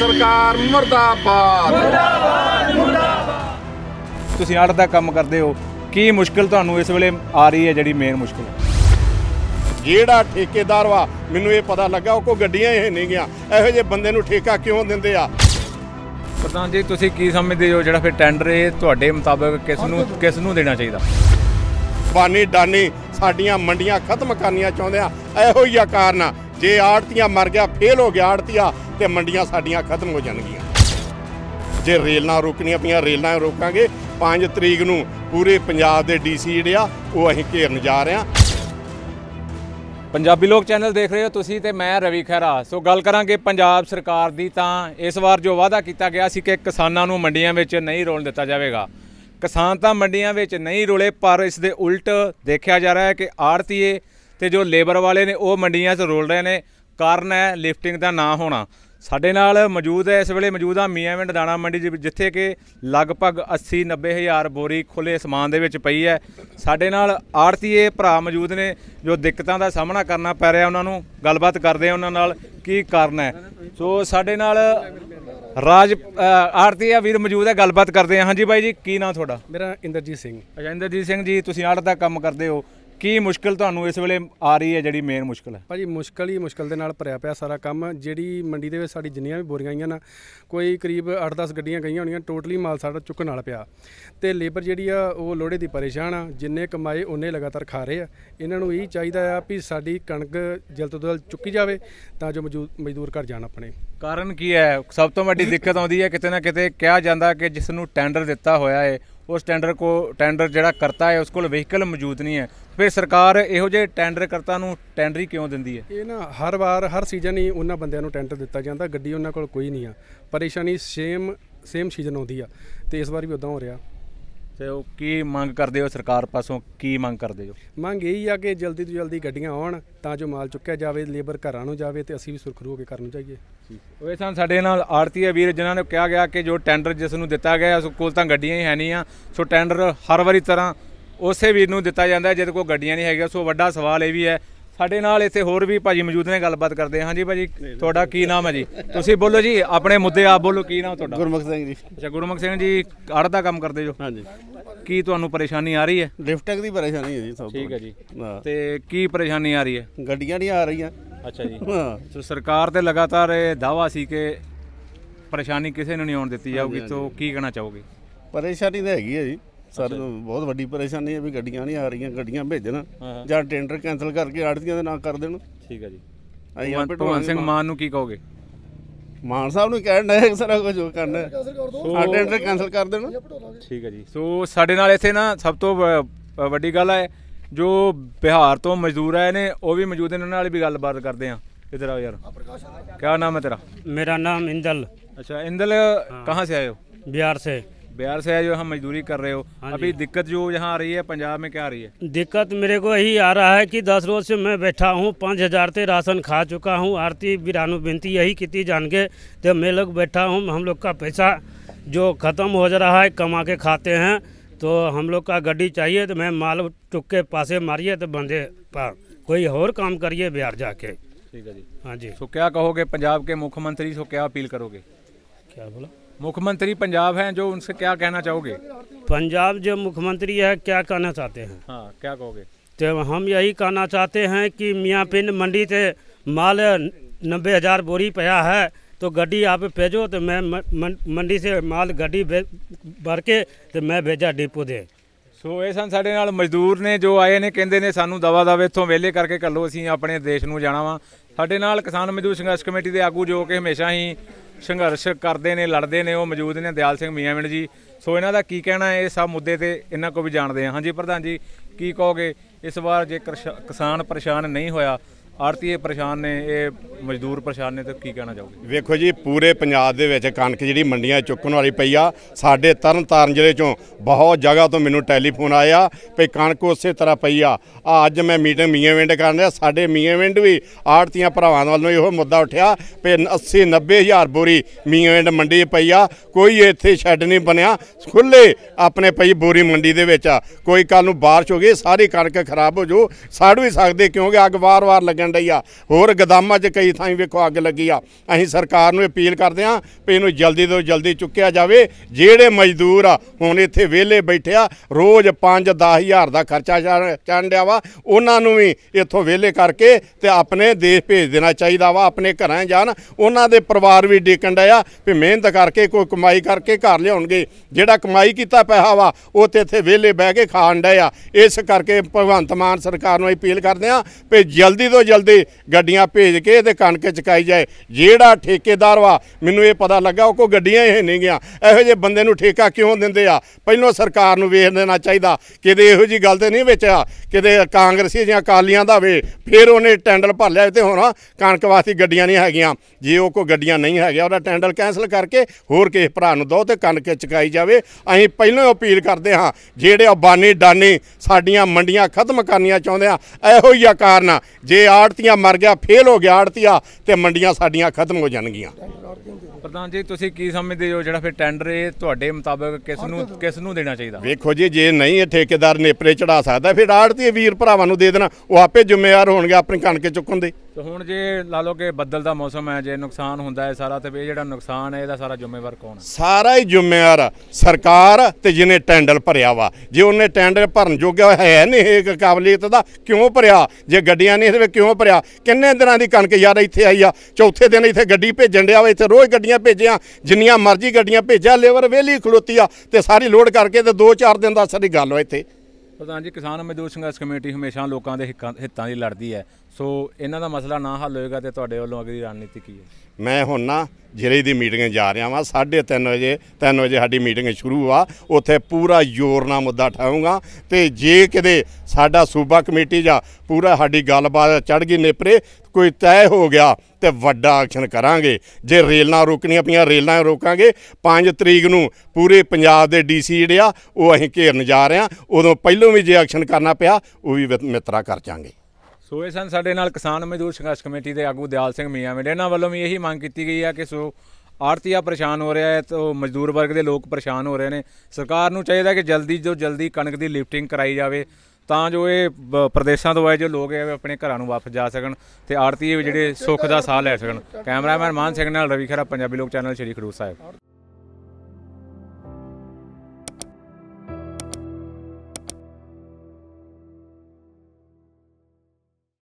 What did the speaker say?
ਪੰਜਾਬ ਸਰਕਾਰ ਮਰਦਾਬਾਦ ਮਰਦਾਬਾਦ ਮਰਦਾਬਾਦ ਤੁਸੀਂ ਆੜ ਦਾ ਕੰਮ ਕਰਦੇ ਹੋ ਕੀ ਮੁਸ਼ਕਲ ਤੁਹਾਨੂੰ ਇਸ ਵੇਲੇ ਆ ਰਹੀ ਹੈ ਜਿਹੜੀ ਮੇਨ ਮੁਸ਼ਕਲ ਜਿਹੜਾ ਠੇਕੇਦਾਰ ਵਾ ਮੈਨੂੰ ਇਹ ਪਤਾ ਲੱਗਾ ਉਹ ਕੋ ਗੱਡੀਆਂ ਇਹ ਨਹੀਂ ਗਿਆ ਇਹੋ ਜੇ ਬੰਦੇ ਨੂੰ ਠੇਕਾ ਕਿਉਂ ਦਿੰਦੇ ਆ ਪ੍ਰਧਾਨ ਜੀ ਤੁਸੀਂ ਕੀ ਸਮਝਦੇ ਹੋ ਜਿਹੜਾ ਫਿਰ ਟੈਂਡਰ ਇਹ ਤੁਹਾਡੇ ਮੁਤਾਬਕ ਕਿਸ ਨੂੰ ਕਿਸ ਨੂੰ ਦੇਣਾ ਚਾਹੀਦਾ ਬਾਨੀ ਡਾਨੀ ਸਾਡੀਆਂ ਮੰਡੀਆਂ ਖਤਮ ਕਰਨੀਆਂ ਚਾਹੁੰਦੇ ਆ ਇਹੋ ਹੀ ਆ ਕਾਰਨ ਆ ਜੇ ਆੜਤੀਆਂ ਮਰ ਗਿਆ ਫੇਲ ਹੋ ਗਿਆ ਆੜਤੀਆ ਤੇ ਮੰਡੀਆਂ ਸਾਡੀਆਂ ਖਤਮ ਹੋ ਜਾਣਗੀਆਂ ਜੇ ਰੇਲਾਂ ਰੁਕਣੀਆਂ ਪਈਆਂ ਰੇਲਾਂ ਰੋਕਾਂਗੇ 5 ਤਰੀਕ ਨੂੰ ਪੂਰੇ ਪੰਜਾਬ ਦੇ ਡੀਸੀ ਜਿਹੜੇ ਆ ਉਹ ਅਸੀਂ ਘੇਰਨ ਜਾ ਰਹੇ ਆ ਪੰਜਾਬੀ ਲੋਕ ਚੈਨਲ ਦੇਖ ਰਹੇ ਹੋ ਤੁਸੀਂ ਤੇ ਮੈਂ ਰਵੀ ਖਹਿਰਾ ਸੋ ਗੱਲ ਕਰਾਂਗੇ ਪੰਜਾਬ ਸਰਕਾਰ ਦੀ ਤਾਂ ਇਸ ਵਾਰ ਜੋ ਵਾਅਦਾ ਕੀਤਾ ਗਿਆ ਸੀ ਕਿ ਕਿਸਾਨਾਂ ਨੂੰ ਮੰਡੀਆਂ ਵਿੱਚ ਨਹੀਂ ਰੋਲ ਦਿੱਤਾ ਜਾਵੇਗਾ ਕਿਸਾਨ ਤਾਂ ਮੰਡੀਆਂ ਵਿੱਚ ਨਹੀਂ ਰੁਲੇ ਪਰ ਇਸ ਦੇ ਉਲਟ ਦੇਖਿਆ ਜਾ ਰਿਹਾ ਹੈ ਕਿ ਆੜਤੀਏ ਤੇ ਜੋ ਲੇਬਰ ਵਾਲੇ ਨੇ ਉਹ ਮੰਡੀਆਂ 'ਚ ਰੋਲ ਰਹੇ ਨੇ ਕਾਰਨ ਹੈ ਲਿਫਟਿੰਗ ਦਾ ਨਾ ਹੋਣਾ ਸਾਡੇ ਨਾਲ ਮੌਜੂਦ ਹੈ ਇਸ ਵੇਲੇ ਮੌਜੂਦ ਆ ਮੀਆਂਵਿੰਡ ਦਾਣਾ ਮੰਡੀ ਜਿੱਥੇ ਕਿ ਲਗਭਗ 80 90 ਹਜ਼ਾਰ ਬੋਰੀ ਖੁੱਲੇ ਸਮਾਨ ਦੇ ਵਿੱਚ ਪਈ ਹੈ ਸਾਡੇ ਨਾਲ ਆੜਤੀਏ ਭਰਾ ਮੌਜੂਦ ਨੇ ਜੋ ਦਿੱਕਤਾਂ ਦਾ ਸਾਹਮਣਾ ਕਰਨਾ ਪੈ ਰਿਹਾ ਉਹਨਾਂ ਨੂੰ ਗੱਲਬਾਤ ਕਰਦੇ ਆ ਉਹਨਾਂ ਨਾਲ ਕੀ ਕਾਰਨ ਹੈ ਸੋ ਸਾਡੇ ਨਾਲ ਰਾਜ ਆੜਤੀਆ ਵੀਰ ਮੌਜੂਦ ਹੈ ਗੱਲਬਾਤ ਕਰਦੇ ਆ ਹਾਂਜੀ ਬਾਈ ਜੀ ਕੀ ਨਾਮ ਤੁਹਾਡਾ ਮੇਰਾ ਇੰਦਰਜੀਤ ਸਿੰਘ ਅਜਿੰਦਰਜੀਤ ਇੰਦਰਜੀਤ ਸਿੰਘ ਜੀ ਤੁਸੀਂ ਆੜ ਦਾ ਕੰਮ ਕਰਦੇ ਹੋ ਕੀ ਮੁਸ਼ਕਲ ਤੁਹਾਨੂੰ ਇਸ ਵੇਲੇ ਆ ਰਹੀ ਹੈ ਜਿਹੜੀ ਮੇਨ ਮੁਸ਼ਕਲ ਹੈ ਭਾਜੀ ਮੁਸ਼ਕਲ ਹੀ ਮੁਸ਼ਕਲ ਦੇ ਨਾਲ ਭਰਿਆ ਪਿਆ ਸਾਰਾ ਕੰਮ ਜਿਹੜੀ ਮੰਡੀ ਦੇ ਵਿੱਚ ਸਾਡੀ ਜਿੰਨੀਆਂ ਵੀ ਬੋਰੀਆਂ ਆਈਆਂ ਨਾ ਕੋਈ ਕਰੀਬ 8-10 ਗੱਡੀਆਂ ਗਈਆਂ ਹੋਣੀਆਂ ਟੋਟਲੀ ਮਾਲ ਸਾਡਾ ਚੁੱਕਣ ਵਾਲਾ ਪਿਆ ਤੇ ਲੇਬਰ ਜਿਹੜੀ ਆ ਉਹ ਲੋੜੇ ਦੀ ਪਰੇਸ਼ਾਨ ਆ ਜਿੰਨੇ ਕਮਾਏ ਉਹਨੇ ਲਗਾਤਾਰ ਖਾ ਰਹੇ ਆ ਇਹਨਾਂ ਨੂੰ ਇਹ ਚਾਹੀਦਾ ਆ ਵੀ ਸਾਡੀ ਕਣਕ ਜਲਦ ਤੋਂ ਜਲਦ ਚੁੱਕੀ ਜਾਵੇ ਤਾਂ ਜੋ ਮਜ਼ਦੂਰ ਘਰ ਜਾਣ ਆਪਣੇ ਕਾਰਨ ਕੀ ਹੈ ਸਭ ਤੋਂ ਵੱਡੀ ਦਿੱਕਤ ਆਉਂਦੀ ਹੈ ਕਿਤੇ ਨਾ ਕਿਤੇ ਕਿਹਾ ਜਾਂਦਾ ਕਿ ਜਿਸ ਨੂੰ ਟੈਂਡਰ ਦਿੱਤਾ ਹੋਇਆ ਹੈ ਉਸ ਟੈਂਡਰ ਕੋ ਟੈਂਡਰ ਜਿਹੜਾ ਕਰਤਾ ਹੈ ਉਸ ਕੋਲ ਵਹੀਕਲ ਮੌਜੂਦ ਨਹੀਂ ਹੈ ਫਿਰ ਸਰਕਾਰ ਇਹੋ ਜਿਹੇ ਟੈਂਡਰ ਕਰਤਾ ਨੂੰ ਟੈਂਡਰੀ ਕਿਉਂ ਦਿੰਦੀ ਹੈ ਇਹ ਨਾ ਹਰ ਵਾਰ ਹਰ ਸੀਜ਼ਨ ਹੀ ਉਹਨਾਂ ਬੰਦਿਆਂ ਨੂੰ ਟੈਂਡਰ ਦਿੱਤਾ ਜਾਂਦਾ ਗੱਡੀ ਉਹਨਾਂ ਕੋਲ ਕੋਈ ਨਹੀਂ ਆ ਪਰੇਸ਼ਾਨੀ ਸੇਮ ਸੇਮ ਸੀਜ਼ਨ ਆਉਂਦੀ ਆ ਤੇ ਇਸ ਵਾਰ ਵੀ ਉਦਾਂ ਹੋ ਰਿਹਾ ਤੇ ਉਹ ਕੀ ਮੰਗ ਕਰਦੇ ਹੋ ਸਰਕਾਰ ਪਾਸੋਂ ਕੀ ਮੰਗ ਕਰਦੇ ਹੋ ਮੰਗ ਇਹੀ ਆ ਕਿ ਜਲਦੀ ਤੋਂ ਜਲਦੀ ਗੱਡੀਆਂ ਆਉਣ ਤਾਂ ਜੋ ਮਾਲ ਚੁੱਕਿਆ ਜਾਵੇ ਲੇਬਰ ਘਰਾਂ ਨੂੰ ਜਾਵੇ ਤੇ ਅਸੀਂ ਵੀ ਸੁਰਖਰੂ ਹੋ ਕੇ ਕਰਨ ਚਾਹੀਏ ਉਹ ਸਨ ਸਾਡੇ ਨਾਲ ਆਰਤੀ ਵੀਰ ਜਿਨ੍ਹਾਂ ਨੇ ਕਿਹਾ ਗਿਆ ਕਿ ਜੋ ਟੈਂਡਰ ਜਿਸ ਨੂੰ ਦਿੱਤਾ ਗਿਆ ਉਸ ਕੋਲ ਤਾਂ ਗੱਡੀਆਂ ਹੀ ਹੈ ਨਹੀਂ ਆ ਸੋ ਟੈਂਡਰ ਹਰ ਵਾਰੀ ਤਰ੍ਹਾਂ ਉਸੇ ਵੀਰ ਨੂੰ ਦਿੱਤਾ ਜਾਂਦਾ ਜਿਹਦੇ ਕੋਲ ਗੱਡੀਆਂ ਨਹੀਂ ਹੈਗੀਆਂ ਸੋ ਵੱਡਾ ਸਵਾਲ ਇਹ ਵੀ ਹੈ ਸਾਡੇ ਨਾਲ ਇੱਥੇ ਹੋਰ ਵੀ ਭਾਜੀ ਮੌਜੂਦ ਨੇ ਗੱਲਬਾਤ ਕਰਦੇ ਹਾਂ ਜੀ ਭਾਜੀ ਤੁਹਾਡਾ ਕੀ ਨਾਮ ਹੈ ਜੀ ਤੁਸੀਂ ਬੋਲੋ ਜੀ ਆਪਣੇ ਮੁੱਦੇ ਆਪ ਬੋਲੋ ਕੀ ਨਾਮ ਤੁਹਾਡਾ ਗੁਰਮੁਖ ਸਿੰਘ ਜੀ ਅੱਛਾ ਗੁਰਮੁਖ ਸਿੰਘ ਜੀ ਆੜ ਦਾ ਕੰਮ ਕਰਦੇ ਜੋ ਹਾਂਜੀ ਕੀ ਤੁਹਾਨੂੰ ਪਰੇਸ਼ਾਨੀ ਆ ਰਹੀ ਹੈ ਲਿਫਟਕ ਦੀ ਪਰੇਸ਼ਾਨੀ ਹੈ ਜੀ ਸਭ ਤੋਂ ਠੀਕ ਹੈ ਜੀ ਤੇ ਕੀ ਪਰੇਸ਼ਾਨੀ ਆ ਰਹੀ ਹੈ ਗੱਡੀਆਂ ਨਹੀਂ ਆ ਰਹੀਆਂ ਅੱਛਾ ਜੀ ਸੋ ਸਰਕਾਰ ਤੇ ਲਗਾਤਾਰ ਇਹ ਦਾਵਾ ਸੀ ਕਿ ਪਰੇਸ਼ਾਨੀ ਕਿਸੇ ਨੂੰ ਨਹੀਂ ਆਉਣ ਦਿੱਤੀ ਜਾਊਗੀ ਤੋਂ ਕੀ ਕਹਿਣਾ ਚਾਹੋਗੇ ਪਰੇਸ਼ਾਨੀ ਤਾਂ ਹੈਗੀ ਹੈ ਜੀ ਸਰ ਬਹੁਤ ਵੱਡੀ ਪਰੇਸ਼ਾਨੀ ਹੈ ਵੀ ਗੱਡੀਆਂ ਨਹੀਂ ਆ ਰਹੀਆਂ ਗੱਡੀਆਂ ਭੇਜਣ ਜਾਂ ਟੈਂਡਰ ਕੈਨਸਲ ਕਰਕੇ ਆੜਤੀਆਂ ਦੇ ਨਾਂ ਕਰ ਦੇਣ ਠੀਕ ਹੈ ਜੀ ਅਸੀਂ ਆਪੇ ਭਗਵੰਤ ਸਿੰਘ ਮਾਨ ਨੂੰ ਕੀ ਕਹੋਗੇ ਮਾਨ ਸਾਹਿਬ ਨੂੰ ਕਹਿਣ ਡਏ ਸਾਰਾ ਕੁਝ ਕਰਨਾ ਹੈ। ਟੈਂਡਰ ਕੈਨਸਲ ਕਰ ਦੇਣ ਠੀਕ ਹੈ ਜੀ ਸੋ ਸਾਡੇ ਨਾਲ ਇੱਥੇ ਨਾ ਸਭ ਤੋਂ ਵੱਡੀ ਗੱਲ ਹੈ जो बिहार तो मजदूर आए ने ਉਹ ਵੀ ਮੌਜੂਦ ਨੇ ਉਹਨਾਂ ਨਾਲ ਵੀ ਗੱਲਬਾਤ ਕਰਦੇ इधर आओ यार क्या नाम है तेरा मेरा नाम इंदल अच्छा इंदल कहाँ से आए हो बिहार से बिहार से आए जो हम मजदूरी कर रहे हो हाँ अभी दिक्कत जो यहाँ आ रही है पंजाब में क्या आ रही है दिक्कत मेरे को यही आ रहा है कि दस रोज से मैं बैठा हूँ पाँच हजार से राशन खा चुका हूँ आरती बिरानु बिनती यही कितनी जान के जब मैं लोग बैठा हूँ हम लोग का पैसा जो ख़त्म हो जा रहा है कमा के खाते हैं तो हम लोग का गड्डी चाहिए तो मैं माल चुक के पासे मारिए तो बंदे पर कोई और काम करिए बिहार जाके ठीक है जी हाँ जी तो क्या कहोगे पंजाब के मुख्यमंत्री से क्या अपील करोगे क्या बोला मुख्यमंत्री पंजाब हैं जो उनसे क्या कहना चाहोगे पंजाब जो मुख्यमंत्री है क्या कहना चाहते हैं हाँ क्या कहोगे तो हम यही कहना चाहते हैं कि मियाँ मंडी से माल नब्बे हज़ार बोरी पया है ਤੋ ਗੱਡੀ यहाँ ਭੇਜੋ ਤੇ ਮੈਂ ਮੰਡੀ ਸੇ ਮਾਲ ਗੱਡੀ ਭਰ ਕੇ ਤੇ ਮੈਂ ਭੇਜਾ ਡਿਪੋ ਦੇ ਸੋ ਇਹ ਸਨ ਸਾਡੇ ਨਾਲ ਮਜ਼ਦੂਰ ਨੇ ਜੋ ਆਏ ਨੇ ਕਹਿੰਦੇ ਨੇ ਸਾਨੂੰ ਦਵਾ ਦਾਵੇ ਇੱਥੋਂ ਵੇਲੇ ਕਰਕੇ ਕੱਲੋ ਅਸੀਂ ਆਪਣੇ ਦੇਸ਼ ਨੂੰ ਜਾਣਾ ਵਾ ਸਾਡੇ ਨਾਲ ਕਿਸਾਨ ਮਜ਼ਦੂਰ ਸੰਘਰਸ਼ ਕਮੇਟੀ ਦੇ ਆਗੂ ਜੋ ਕਿ ਹਮੇਸ਼ਾ ਹੀ ਸੰਘਰਸ਼ ਕਰਦੇ ਨੇ ਲੜਦੇ ਨੇ ਉਹ ਮੌਜੂਦ ਨੇ ਦਿਆਲ ਸਿੰਘ ਮੀਆਂਵਿੰਡ ਜੀ ਸੋ ਇਹਨਾਂ ਦਾ ਕੀ ਕਹਿਣਾ ਹੈ ਇਹ ਸਭ ਮੁੱਦੇ ਤੇ ਇਹਨਾਂ ਕੋ ਵੀ ਜਾਣਦੇ ਹਾਂ ਹਾਂਜੀ ਪ੍ਰਧਾਨ ਜੀ ਕੀ ਕਹੋਗੇ ਇਸ ਵਾਰ ਜੇ ਕਿਸਾਨ ਪਰੇਸ਼ਾਨ ਨਹੀਂ ਹੋਇਆ ਆਰਤੀਏ ਪਰੇਸ਼ਾਨ ਨੇ ਇਹ ਮਜ਼ਦੂਰ ਪਰੇਸ਼ਾਨ ਨੇ ਤਾਂ ਕੀ ਕਹਿਣਾ ਚਾਹੋਗੇ ਵੇਖੋ ਜੀ ਪੂਰੇ ਪੰਜਾਬ ਦੇ ਵਿੱਚ ਕਣਕ ਜਿਹੜੀ ਮੰਡੀਆਂ ਚੁੱਕਣ ਵਾਲੀ ਪਈ ਆ ਸਾਡੇ ਤਰਨਤਾਰਨ ਜ਼ਿਲ੍ਹੇ ਚੋਂ ਬਹੁਤ ਜਗ੍ਹਾ ਤੋਂ ਮੈਨੂੰ ਟੈਲੀਫੋਨ ਆਇਆ ਕਿ ਕਣਕ ਉਸੇ ਤਰ੍ਹਾਂ ਪਈ ਆ ਆ ਅੱਜ ਮੈਂ ਮੀਟਿੰਗ ਮੀਆਂਵਿੰਡ ਕਰਨ ਰਿਹਾ ਸਾਡੇ ਮੀਆਂਵਿੰਡ ਵੀ ਆੜਤੀਆਂ ਭਰਾਵਾਂ ਵੱਲੋਂ ਇਹੋ ਮੁੱਦਾ ਉੱਠਿਆ ਕਿ 80 90 ਹਜ਼ਾਰ ਬੋਰੀ ਮੀਆਂਵਿੰਡ ਮੰਡੀ ਪਈ ਆ ਕੋਈ ਇੱਥੇ ਸ਼ੈੱਡ ਨਹੀਂ ਬਣਿਆ ਖੁੱਲੇ ਆਪਣੇ ਪਈ ਬੋਰੀ ਮੰਡੀ ਦੇ ਵਿੱਚ ਕੋਈ ਕੱਲ ਨੂੰ ਬਾਰਿਸ਼ ਹੋ ਗਈ ਸਾਰੀ ਕਣਕ ਖਰਾਬ ਹੋ ਜੂ ਸਾੜ ਵੀ ਸਕਦੇ ਕਿਉਂਕਿ ਅੱਗ ਵਾਰ-ਵਾਰ ਲੱਗ ਲੱਗਣ ਡਈ ਆ ਹੋਰ ਗਦਾਮਾਂ 'ਚ ਕਈ ਥਾਈਂ ਵੇਖੋ ਅੱਗ ਲੱਗੀ ਆ ਅਸੀਂ ਸਰਕਾਰ ਨੂੰ ਅਪੀਲ ਕਰਦੇ ਆ ਵੀ ਇਹਨੂੰ ਜਲਦੀ ਤੋਂ ਜਲਦੀ ਚੁੱਕਿਆ ਜਾਵੇ ਜਿਹੜੇ ਮਜ਼ਦੂਰ ਆ ਹੁਣ ਇੱਥੇ ਵਿਹਲੇ ਬੈਠੇ ਆ ਰੋਜ਼ 5-10000 ਦਾ ਖਰਚਾ ਚੜ੍ਹਨ ਡਿਆ ਵਾ ਉਹਨਾਂ ਨੂੰ ਵੀ ਇੱਥੋਂ ਵਿਹਲੇ ਕਰਕੇ ਤੇ ਆਪਣੇ ਦੇਸ਼ ਭੇਜ ਦੇਣਾ ਚਾਹੀਦਾ ਵਾ ਆਪਣੇ ਘਰਾਂ ਜਾਣ ਉਹਨਾਂ ਦੇ ਪਰਿਵਾਰ ਵੀ ਡੇਕਣ ਡਿਆ ਵੀ ਮਿਹਨਤ ਕਰਕੇ ਕੋਈ ਕਮਾਈ ਕਰਕੇ ਘਰ ਲਿਆਉਣਗੇ ਜਿਹੜਾ ਕਮਾਈ ਕੀਤਾ ਪੈਸਾ ਵਾ ਉਹ ਤੇ ਇੱਥੇ ਵਿਹਲੇ ਬਹਿ ਕੇ ਖਾਣ ਡਿਆ ਇਸ ਕਰਕੇ ਭਗਵੰਤ ਮਾਨ ਸਰਕਾਰ ਨੂੰ ਅਪੀਲ ਕਰਦੇ ਆ ਵੀ ਜਲਦੀ ਤੋਂ ਜਲਦੀ ਗੱਡੀਆਂ ਭੇਜ ਕੇ ਤੇ ਕਣਕ ਚਕਾਈ ਜਾਏ ਜਿਹੜਾ ਠੇਕੇਦਾਰ ਵਾ ਮੈਨੂੰ ਇਹ ਪਤਾ ਲੱਗਾ ਉਹ ਕੋ ਗੱਡੀਆਂ ਇਹ ਨਹੀਂ ਗਿਆ ਇਹੋ ਜਿਹੇ ਬੰਦੇ ਨੂੰ ਠੇਕਾ ਕਿਉਂ ਦਿੰਦੇ ਆ ਪਹਿਲਾਂ ਸਰਕਾਰ ਨੂੰ ਵੇਖ ਦੇਣਾ ਚਾਹੀਦਾ ਕਿਤੇ ਇਹੋ ਜੀ ਗੱਲ ਤੇ ਨਹੀਂ ਵਿੱਚ ਆ ਕਿਤੇ ਕਾਂਗਰਸੀ ਜਾਂ ਅਕਾਲੀਆਂ ਦਾ ਵੇ ਫਿਰ ਉਹਨੇ ਟੈਂਡਲ ਭਰ ਲਿਆ ਤੇ ਹੁਣ ਕਣਕ ਵਾਸਤੇ ਗੱਡੀਆਂ ਨਹੀਂ ਹੈਗੀਆਂ ਜੇ ਉਹ ਕੋ ਗੱਡੀਆਂ ਨਹੀਂ ਹੈਗੀਆਂ ਉਹਦਾ ਟੈਂਡਲ ਕੈਨਸਲ ਕਰਕੇ ਹੋਰ ਕਿਸ ਭਰਾ ਨੂੰ ਦੋ ਤੇ ਕਣਕ ਚਕਾਈ ਜਾਵੇ ਅਸੀਂ ਪਹਿਲਾਂ ਅਪੀਲ ਕਰਦੇ ਹਾਂ ਜਿਹੜੇ ਅਬਾਨੀ ਡਾਨੀ ਸਾਡੀਆਂ ਮੰਡੀਆਂ ਖਤਮ ਕਰਨੀਆਂ ਚਾਹੁੰਦੇ ਆ ਇਹੋ ਹੀ ਆ ਕਾਰਨ ਜੇ ਆ ਆੜਤੀਆਂ ਮਰ ਗਿਆ ਫੇਲ ਹੋ ਗਿਆ ਆੜਤੀਆ ਤੇ ਮੰਡੀਆਂ ਸਾਡੀਆਂ ਖਤਮ ਹੋ ਜਾਣਗੀਆਂ ਪ੍ਰਧਾਨ ਜੀ ਤੁਸੀਂ ਕੀ ਸਮਝਦੇ ਹੋ ਜਿਹੜਾ ਫਿਰ ਟੈਂਡਰ ਇਹ ਤੁਹਾਡੇ ਮੁਤਾਬਕ ਕਿਸ ਨੂੰ ਕਿਸ ਨੂੰ ਦੇਣਾ ਚਾਹੀਦਾ ਵੇਖੋ ਜੀ ਜੇ ਨਹੀਂ ਇਹ ਠੇਕੇਦਾਰ ਨੇਪਰੇ ਚੜਾ ਸਕਦਾ ਫਿਰ ਆੜਤੀ ਵੀਰ ਭਰਾਵਾਂ ਨੂੰ ਦੇ ਦੇਣਾ ਉਹ ਆਪੇ ਜ਼ਿੰਮੇਵਾਰ ਹੋਣਗੇ ਆਪਣੀ ਕਣਕ ਚੁੱਕਣ ਦੇ ਤੇ ਹੁਣ ਜੇ ਲਾ ਲਓ ਕਿ ਬੱਦਲ ਦਾ ਮੌਸਮ ਹੈ ਜੇ ਨੁਕਸਾਨ ਹੁੰਦਾ ਹੈ ਸਾਰਾ ਤੇ ਇਹ ਜਿਹੜਾ ਨੁਕਸਾਨ ਹੈ ਇਹਦਾ ਸਾਰਾ ਜ਼ਿੰਮੇਵਾਰ ਕੌਣ ਹੈ ਸਾਰਾ ਹੀ ਜ਼ਿੰਮੇਵਾਰ ਸਰਕਾਰ ਤੇ ਜਿਹਨੇ ਟੈਂਡਰ ਭਰਿਆ ਵਾ ਜੇ ਉਹਨੇ ਟੈਂਡਰ ਭਰਨ ਜੋਗਾ ਹੈ ਨਹੀਂ ਇਹ ਕਾਬਲੀਅਤ ਦਾ ਕਿਉਂ ਭਰਿਆ ਜੇ ਗੱਡੀਆਂ ਨਹੀਂ ਇਹਦੇ ਵਿੱਚ ਕਿਉਂ ਭਰਿਆ ਕਿੰਨੇ ਦਿਨਾਂ ਦੀ ਕਣਕ ਯਾਰ ਇੱਥੇ ਆਈ ਆ ਚੌਥੇ ਦਿਨ ਇੱਥੇ ਗੱਡੀ ਭੇਜਣ ਡਿਆ ਵਾ ਇੱਥੇ ਰੋਜ਼ ਗੱਡੀਆਂ ਗੱਡੀਆਂ ਭੇਜਿਆ ਜਿੰਨੀਆਂ ਮਰਜ਼ੀ ਗੱਡੀਆਂ ਭੇਜਿਆ ਲੇਵਰ ਵੇਲੀ ਖਲੋਤੀ ਆ ਤੇ ਸਾਰੀ ਲੋਡ ਕਰਕੇ ਤੇ 2-4 ਦਿਨ ਦਾ ਸਾਡੀ ਗੱਲ ਹੋਏ ਇੱਥੇ ਪ੍ਰਧਾਨ ਜੀ ਕਿਸਾਨ ਮਜ਼ਦੂਰ ਸੰਘਰਸ਼ ਕਮੇਟੀ ਹਮੇਸ਼ਾ ਲੋਕਾਂ ਦੇ ਹਿੱਕਾਂ- ਹਿੱਤਾਂ ਦੀ ਲੜਦੀ ਹੈ ਸੋ ਇਹਨਾਂ ਦਾ ਮਸਲਾ ਨਾ ਹੱਲ ਹੋਏਗਾ ਤੇ ਤੁਹਾਡੇ ਵੱਲੋਂ ਅਗਲੀ ਰਣਨੀਤੀ ਕੀ ਹੈ ਮੈਂ ਹੁਣ ਨਾ ਜ਼ਿਲ੍ਹੇ ਦੀ ਮੀਟਿੰਗ ਜਾ ਰਿਹਾ ਵਾਂ 3:30 ਵਜੇ 3 ਵਜੇ ਸਾਡੀ ਮੀਟਿੰਗ ਸ਼ੁਰੂ ਆ ਉੱਥੇ ਪੂਰਾ ਜ਼ੋਰ ਨਾਲ ਮੁੱਦਾ ਠਾਉਂਗਾ ਤੇ ਜੇ ਕਿਤੇ ਸਾਡਾ ਸੂਬਾ ਕਮੇਟੀ ਜਾਂ ਪੂਰਾ ਸਾਡੀ ਗੱਲਬਾਤ ਚੜ ਗਈ ਨੇਪਰੇ ਕੋਈ ਤੈਅ ਹੋ ਗਿਆ ਤੇ ਵੱਡਾ ਐਕਸ਼ਨ ਕਰਾਂਗੇ ਜੇ ਰੇਲਾਂ ਰੁਕਣੀਆਂ ਪਈਆਂ ਰੇਲਾਂ ਰੋਕਾਂਗੇ 5 ਤਰੀਕ ਨੂੰ ਪੂਰੇ ਪੰਜਾਬ ਦੇ ਡੀਸੀ ਜਿਹੜੇ ਆ ਉਹ ਅਸੀਂ ਘੇਰਨ ਜਾ ਰਹੇ ਆ ਉਦੋਂ ਪਹਿਲਾਂ ਵੀ ਜੇ ਐਕਸ਼ਨ ਕਰਨਾ ਪਿਆ ਉਹ ਵੀ ਮਿੱਤਰਾ ਕਰ ਜਾਾਂਗੇ ਸੋ ਇਹ ਸਨ ਸਾਡੇ ਨਾਲ ਕਿਸਾਨ ਮਜ਼ਦੂਰ ਸੰਘਰਸ਼ ਕਮੇਟੀ ਦੇ ਆਗੂ ਦਿਆਲ ਸਿੰਘ ਮੀਆਂ ਮਿੰਡੇ ਇਹਨਾਂ ਵੱਲੋਂ ਵੀ ਇਹੀ ਮੰਗ ਕੀਤੀ ਗਈ ਹੈ ਕਿ ਸੋ ਆਰਤੀਆ ਪਰੇਸ਼ਾਨ ਹੋ ਰਿਹਾ ਹੈ ਤੋਂ ਮਜ਼ਦੂਰ ਵਰਗ ਦੇ ਲੋਕ ਪਰੇਸ਼ਾਨ ਹੋ ਰਹੇ ਨੇ ਸਰਕਾਰ ਨੂੰ ਚਾਹੀਦਾ ਕਿ ਜਲਦੀ ਤੋਂ ਜਲਦੀ ਕਣਕ ਦੀ ਲਿਫਟਿੰਗ ਕਰਾਈ ਜਾਵੇ ਤਾਂ ਜੋ ਇਹ ਪ੍ਰਦੇਸ਼ਾਂ ਤੋਂ ਆਏ ਜੋ ਲੋਕ ਹੈ ਆਪਣੇ ਘਰਾਂ ਨੂੰ ਵਾਪਸ ਜਾ ਸਕਣ ਤੇ ਆਰਤੀਏ ਵੀ ਜਿਹੜੇ ਸੁੱਖ ਦਾ ਸਾਹ ਲੈ ਸਕਣ ਕੈਮਰਾਮੈਨ ਮਾਨ ਸਿੰਘ ਨਾਲ ਰਵੀ ਖਰਾ ਪੰਜਾਬੀ ਲੋਕ ਚੈਨਲ ਸ਼੍ਰੀ ਖਡੂਰ ਸਾਹਿਬ